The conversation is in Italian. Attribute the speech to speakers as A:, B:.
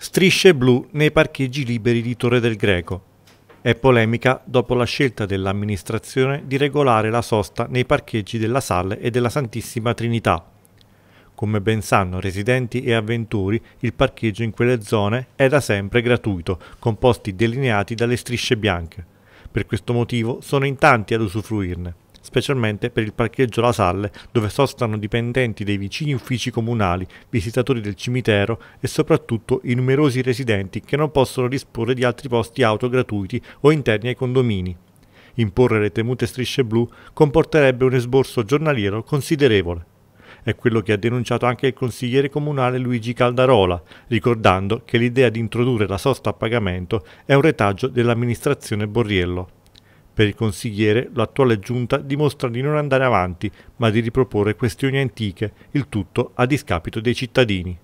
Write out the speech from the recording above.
A: Strisce blu nei parcheggi liberi di Torre del Greco. È polemica dopo la scelta dell'amministrazione di regolare la sosta nei parcheggi della Salle e della Santissima Trinità. Come ben sanno residenti e avventori, il parcheggio in quelle zone è da sempre gratuito, con posti delineati dalle strisce bianche. Per questo motivo sono in tanti ad usufruirne specialmente per il parcheggio La Salle, dove sostano dipendenti dei vicini uffici comunali, visitatori del cimitero e soprattutto i numerosi residenti che non possono disporre di altri posti auto gratuiti o interni ai condomini. Imporre le temute strisce blu comporterebbe un esborso giornaliero considerevole. È quello che ha denunciato anche il consigliere comunale Luigi Caldarola, ricordando che l'idea di introdurre la sosta a pagamento è un retaggio dell'amministrazione Borriello. Per il consigliere, l'attuale giunta dimostra di non andare avanti, ma di riproporre questioni antiche, il tutto a discapito dei cittadini.